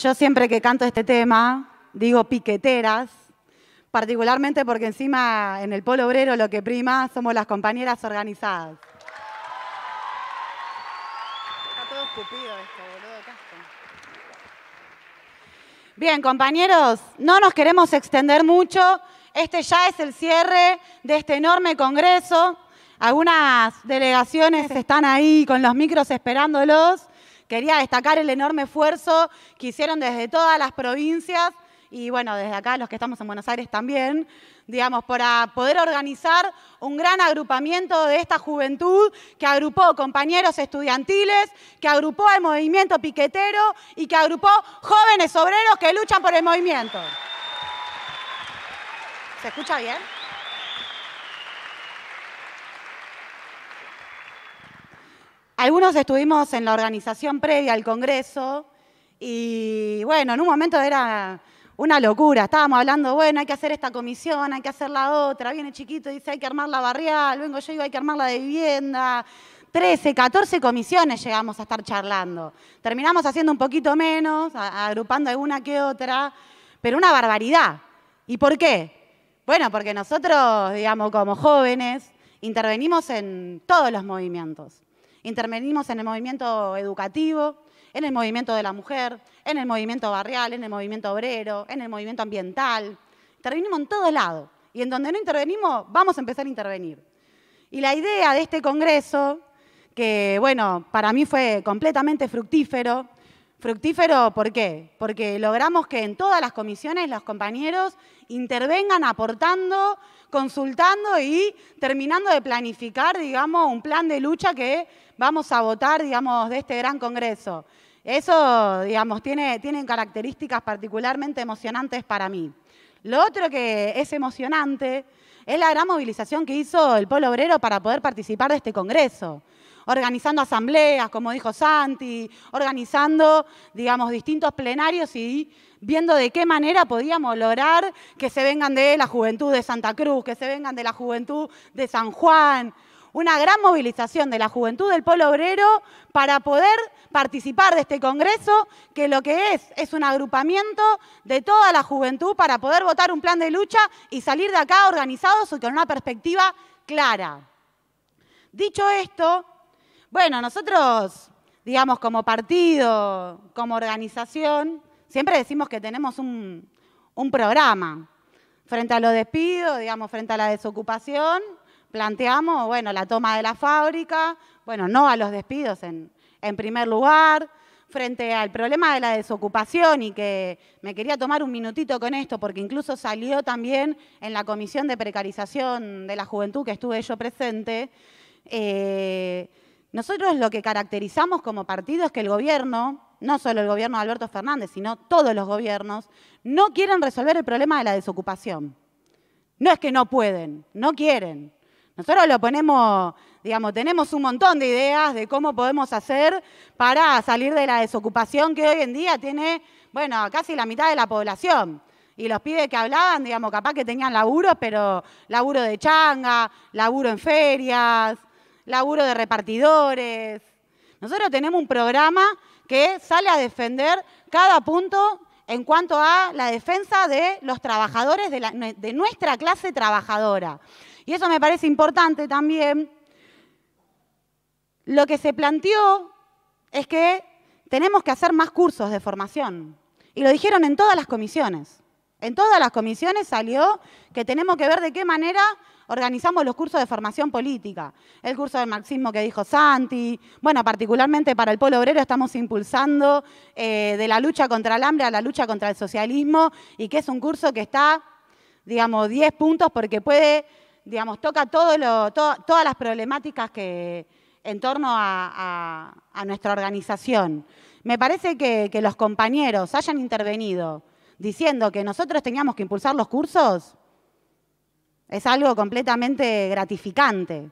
Yo siempre que canto este tema digo piqueteras, particularmente porque encima en el polo obrero lo que prima somos las compañeras organizadas. Está todo escupido esto, Bien, compañeros, no nos queremos extender mucho. Este ya es el cierre de este enorme congreso. Algunas delegaciones están ahí con los micros esperándolos. Quería destacar el enorme esfuerzo que hicieron desde todas las provincias y bueno, desde acá los que estamos en Buenos Aires también, digamos, para poder organizar un gran agrupamiento de esta juventud que agrupó compañeros estudiantiles, que agrupó el movimiento piquetero y que agrupó jóvenes obreros que luchan por el movimiento. ¿Se escucha bien? Algunos estuvimos en la organización previa al Congreso y bueno, en un momento era una locura. Estábamos hablando, bueno, hay que hacer esta comisión, hay que hacer la otra. Viene chiquito y dice, hay que armar la barrial. Vengo yo y hay que armar la de vivienda. 13, 14 comisiones llegamos a estar charlando. Terminamos haciendo un poquito menos, agrupando alguna que otra, pero una barbaridad. ¿Y por qué? Bueno, porque nosotros, digamos, como jóvenes, intervenimos en todos los movimientos. Intervenimos en el movimiento educativo, en el movimiento de la mujer, en el movimiento barrial, en el movimiento obrero, en el movimiento ambiental. Intervenimos en todo lado. Y en donde no intervenimos, vamos a empezar a intervenir. Y la idea de este congreso, que bueno, para mí fue completamente fructífero, Fructífero, ¿por qué? Porque logramos que en todas las comisiones los compañeros intervengan aportando, consultando y terminando de planificar, digamos, un plan de lucha que vamos a votar, digamos, de este gran Congreso. Eso, digamos, tiene, tienen características particularmente emocionantes para mí. Lo otro que es emocionante es la gran movilización que hizo el pueblo obrero para poder participar de este Congreso organizando asambleas, como dijo Santi, organizando, digamos, distintos plenarios y viendo de qué manera podíamos lograr que se vengan de la juventud de Santa Cruz, que se vengan de la juventud de San Juan, una gran movilización de la juventud del pueblo obrero para poder participar de este Congreso, que lo que es es un agrupamiento de toda la juventud para poder votar un plan de lucha y salir de acá organizados y con una perspectiva clara. Dicho esto, bueno, nosotros, digamos, como partido, como organización, siempre decimos que tenemos un, un programa frente a los despidos, digamos, frente a la desocupación planteamos, bueno, la toma de la fábrica, bueno, no a los despidos en, primer lugar, frente al problema de la desocupación y que me quería tomar un minutito con esto porque incluso salió también en la Comisión de Precarización de la Juventud que estuve yo presente, eh, nosotros lo que caracterizamos como partido es que el gobierno, no solo el gobierno de Alberto Fernández, sino todos los gobiernos, no quieren resolver el problema de la desocupación. No es que no pueden, no quieren. Nosotros lo ponemos, digamos, tenemos un montón de ideas de cómo podemos hacer para salir de la desocupación que hoy en día tiene, bueno, casi la mitad de la población. Y los pibes que hablaban, digamos, capaz que tenían laburo, pero laburo de changa, laburo en ferias, laburo de repartidores. Nosotros tenemos un programa que sale a defender cada punto en cuanto a la defensa de los trabajadores, de nuestra clase trabajadora y eso me parece importante también, lo que se planteó es que tenemos que hacer más cursos de formación. Y lo dijeron en todas las comisiones. En todas las comisiones salió que tenemos que ver de qué manera organizamos los cursos de formación política. El curso de marxismo que dijo Santi. Bueno, particularmente para el pueblo Obrero estamos impulsando eh, de la lucha contra el hambre a la lucha contra el socialismo y que es un curso que está, digamos, 10 puntos porque puede digamos, toca todas las problemáticas que, en torno a, nuestra organización. Me parece que, que los compañeros hayan intervenido diciendo que nosotros teníamos que impulsar los cursos, es algo completamente gratificante.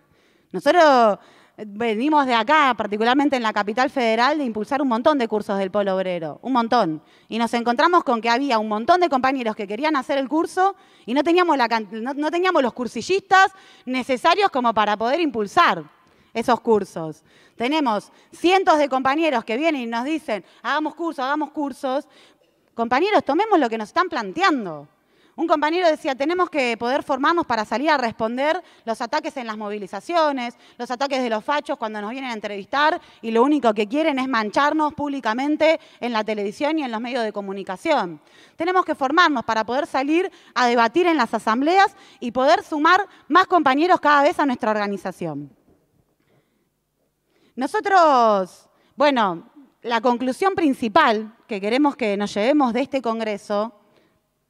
Nosotros venimos de acá, particularmente en la capital federal, de impulsar un montón de cursos del polo obrero, un montón. Y nos encontramos con que había un montón de compañeros que querían hacer el curso y no teníamos, los cursillistas necesarios como para poder impulsar esos cursos. Tenemos cientos de compañeros que vienen y nos dicen, hagamos cursos, hagamos cursos. Compañeros, tomemos lo que nos están planteando. Un compañero decía, tenemos que poder formarnos para salir a responder los ataques en las movilizaciones, los ataques de los fachos cuando nos vienen a entrevistar y lo único que quieren es mancharnos públicamente en la televisión y en los medios de comunicación. Tenemos que formarnos para poder salir a debatir en las asambleas y poder sumar más compañeros cada vez a nuestra organización. Nosotros, bueno, la conclusión principal que queremos que nos llevemos de este Congreso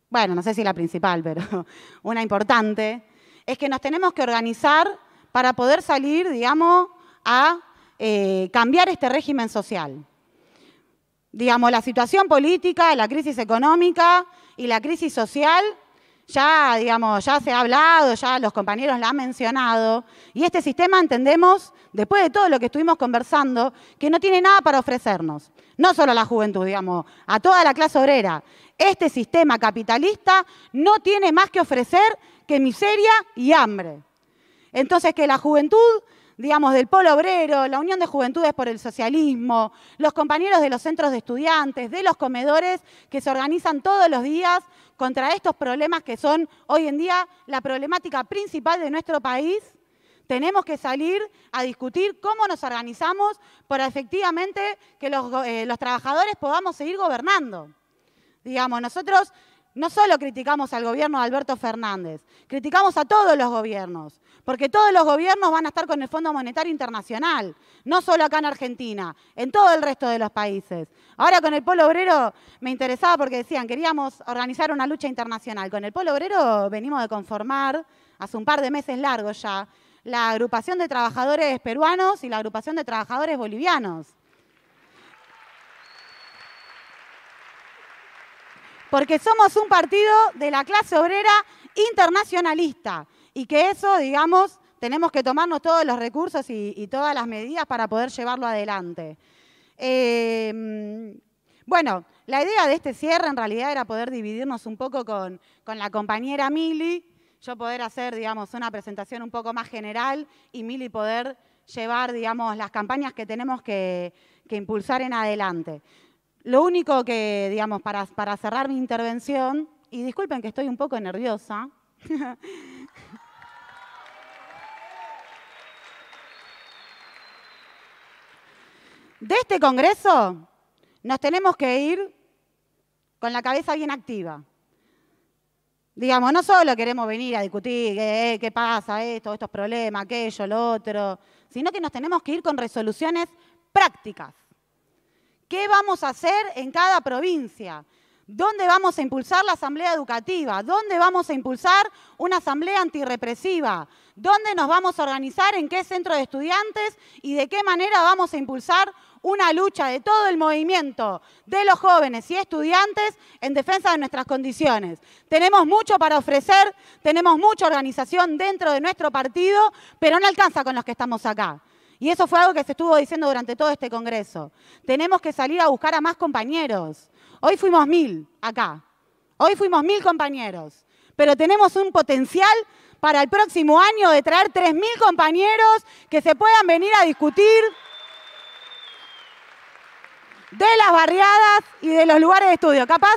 bueno, no sé si la principal, pero una importante, es que nos tenemos que organizar para poder salir, digamos, a eh, cambiar este régimen social. Digamos, la situación política, la crisis económica y la crisis social, ya, digamos, ya se ha hablado, ya los compañeros la han mencionado, y este sistema entendemos después de todo lo que estuvimos conversando, que no tiene nada para ofrecernos. No solo a la juventud, digamos, a toda la clase obrera. Este sistema capitalista no tiene más que ofrecer que miseria y hambre. Entonces, que la juventud digamos, del polo obrero, la Unión de Juventudes por el Socialismo, los compañeros de los centros de estudiantes, de los comedores que se organizan todos los días contra estos problemas que son hoy en día la problemática principal de nuestro país tenemos que salir a discutir cómo nos organizamos para efectivamente que eh, los, trabajadores podamos seguir gobernando. Digamos, nosotros no solo criticamos al gobierno de Alberto Fernández, criticamos a todos los gobiernos, porque todos los gobiernos van a estar con el Fondo Monetario Internacional, no solo acá en Argentina, en todo el resto de los países. Ahora con el Polo Obrero me interesaba porque decían, queríamos organizar una lucha internacional. Con el Polo Obrero venimos de conformar hace un par de meses largos ya la agrupación de trabajadores peruanos y la agrupación de trabajadores bolivianos. Porque somos un partido de la clase obrera internacionalista y que eso, digamos, tenemos que tomarnos todos los recursos y, todas las medidas para poder llevarlo adelante. Em, bueno, la idea de este cierre en realidad era poder dividirnos un poco con, con la compañera Mili, yo poder hacer, digamos, una presentación un poco más general y Mili poder llevar, digamos, las campañas que tenemos que, impulsar en adelante. Lo único que, digamos, para cerrar mi intervención, y disculpen que estoy un poco nerviosa, de este Congreso nos tenemos que ir con la cabeza bien activa. Digamos, no solo queremos venir a discutir eh, eh, qué, pasa, esto, estos problemas, aquello, lo otro, sino que nos tenemos que ir con resoluciones prácticas. ¿Qué vamos a hacer en cada provincia? ¿Dónde vamos a impulsar la asamblea educativa? ¿Dónde vamos a impulsar una asamblea antirrepresiva? ¿Dónde nos vamos a organizar? ¿En qué centro de estudiantes? ¿Y de qué manera vamos a impulsar una lucha de todo el movimiento de los jóvenes y estudiantes en defensa de nuestras condiciones. Tenemos mucho para ofrecer, tenemos mucha organización dentro de nuestro partido, pero no alcanza con los que estamos acá. Y eso fue algo que se estuvo diciendo durante todo este Congreso. Tenemos que salir a buscar a más compañeros. Hoy fuimos mil acá. Hoy fuimos mil compañeros. Pero tenemos un potencial para el próximo año de traer 3.000 compañeros que se puedan venir a discutir de las barriadas y de los lugares de estudio. Capaz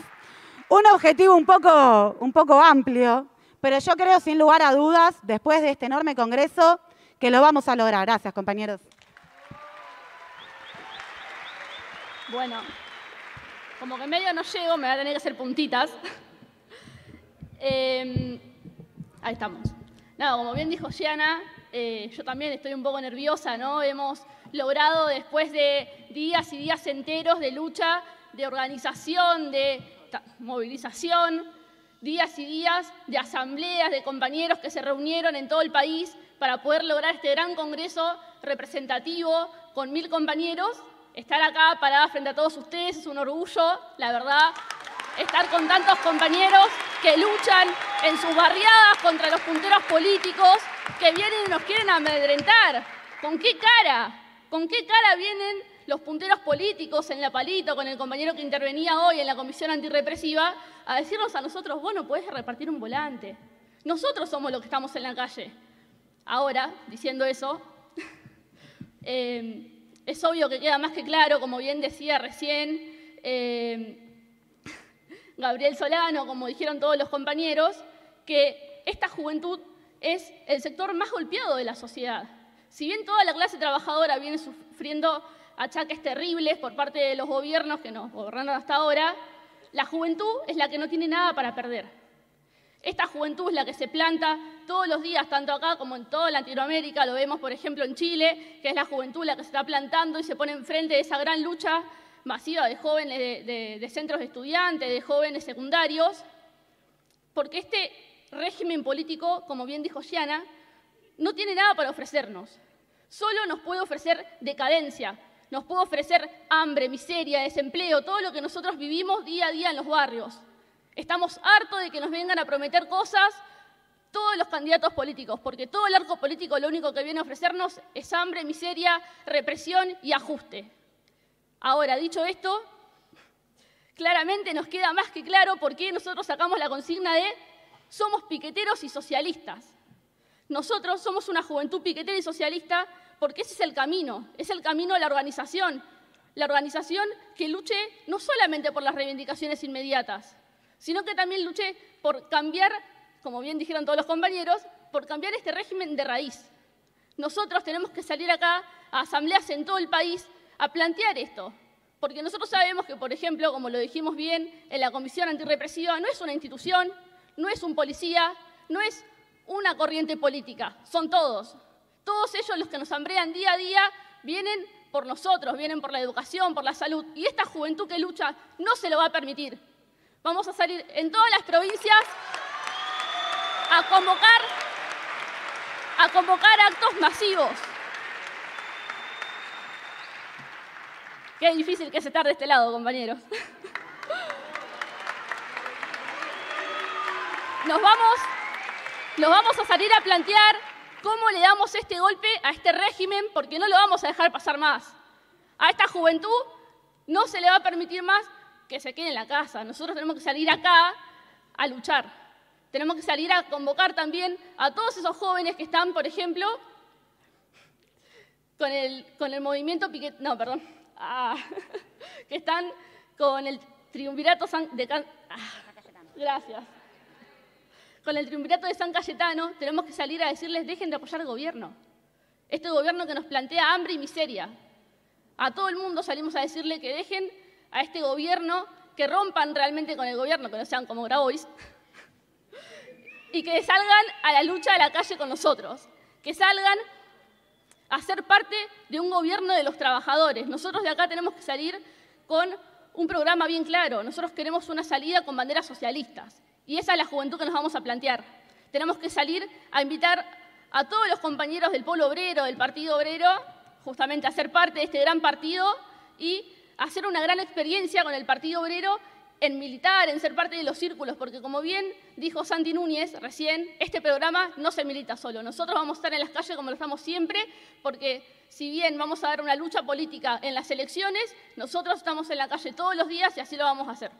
un objetivo un poco, un poco amplio, pero yo creo sin lugar a dudas, después de este enorme congreso, que lo vamos a lograr. Gracias, compañeros. Bueno, como que medio no llego, me va a tener que hacer puntitas. Em, ahí estamos. Nada, como bien dijo Gianna, eh, yo también estoy un poco nerviosa, ¿no? logrado después de días y días enteros de lucha, de organización, de movilización, días y días de asambleas, de compañeros que se reunieron en todo el país para poder lograr este gran congreso representativo con mil compañeros. Estar acá parada frente a todos ustedes es un orgullo, la verdad. Estar con tantos compañeros que luchan en sus barriadas contra los punteros políticos que vienen y nos quieren amedrentar. ¿Con qué cara? ¿Con qué cara vienen los punteros políticos en la palita con el compañero que intervenía hoy en la comisión antirrepresiva a decirnos a nosotros, vos no repartir un volante? Nosotros somos los que estamos en la calle. Ahora, diciendo eso, em, es obvio que queda más que claro, como bien decía recién em, Gabriel Solano, como dijeron todos los compañeros, que esta juventud es el sector más golpeado de la sociedad. Si bien toda la clase trabajadora viene sufriendo achaques terribles por parte de los gobiernos que nos gobernaron hasta ahora, la juventud es la que no tiene nada para perder. Esta juventud es la que se planta todos los días, tanto acá como en toda Latinoamérica, lo vemos por ejemplo en Chile, que es la juventud la que se está plantando y se pone enfrente de esa gran lucha masiva de jóvenes de, centros de estudiantes, de jóvenes secundarios, porque este régimen político, como bien dijo Siana, no tiene nada para ofrecernos. Solo nos puede ofrecer decadencia, nos puede ofrecer hambre, miseria, desempleo, todo lo que nosotros vivimos día a día en los barrios. Estamos hartos de que nos vengan a prometer cosas todos los candidatos políticos, porque todo el arco político lo único que viene a ofrecernos es hambre, miseria, represión y ajuste. Ahora, dicho esto, claramente nos queda más que claro por qué nosotros sacamos la consigna de somos piqueteros y socialistas. Nosotros somos una juventud piquetera y socialista porque ese es el camino, es el camino de la organización, la organización que luche no solamente por las reivindicaciones inmediatas, sino que también luche por cambiar, como bien dijeron todos los compañeros, por cambiar este régimen de raíz. Nosotros tenemos que salir acá a asambleas en todo el país a plantear esto, porque nosotros sabemos que, por ejemplo, como lo dijimos bien, en la Comisión Antirrepresiva no es una institución, no es un policía, no es una corriente política, son todos. Todos ellos los que nos hambrean día a día vienen por nosotros, vienen por la educación, por la salud. Y esta juventud que lucha no se lo va a permitir. Vamos a salir en todas las provincias a convocar, a convocar actos masivos. Qué difícil que se tarde este lado, compañeros. Nos vamos nos vamos a salir a plantear cómo le damos este golpe a este régimen porque no lo vamos a dejar pasar más. A esta juventud no se le va a permitir más que se quede en la casa. Nosotros tenemos que salir acá a luchar. Tenemos que salir a convocar también a todos esos jóvenes que están, por ejemplo, con el, con el movimiento Piquet... No, perdón. Ah, que están con el triunvirato de... Ah, gracias con el triunvirato de San Cayetano, tenemos que salir a decirles dejen de apoyar al gobierno. Este gobierno que nos plantea hambre y miseria. A todo el mundo salimos a decirle que dejen a este gobierno, que rompan realmente con el gobierno, que no sean como Grabois, y que salgan a la lucha de la calle con nosotros, que salgan a ser parte de un gobierno de los trabajadores. Nosotros de acá tenemos que salir con un programa bien claro. Nosotros queremos una salida con banderas socialistas. Y esa es la juventud que nos vamos a plantear. Tenemos que salir a invitar a todos los compañeros del pueblo Obrero, del Partido Obrero, justamente a ser parte de este gran partido y hacer una gran experiencia con el Partido Obrero en militar, en ser parte de los círculos, porque como bien dijo Santi Núñez recién, este programa no se milita solo. Nosotros vamos a estar en las calles como lo estamos siempre, porque si bien vamos a dar una lucha política en las elecciones, nosotros estamos en la calle todos los días y así lo vamos a hacer.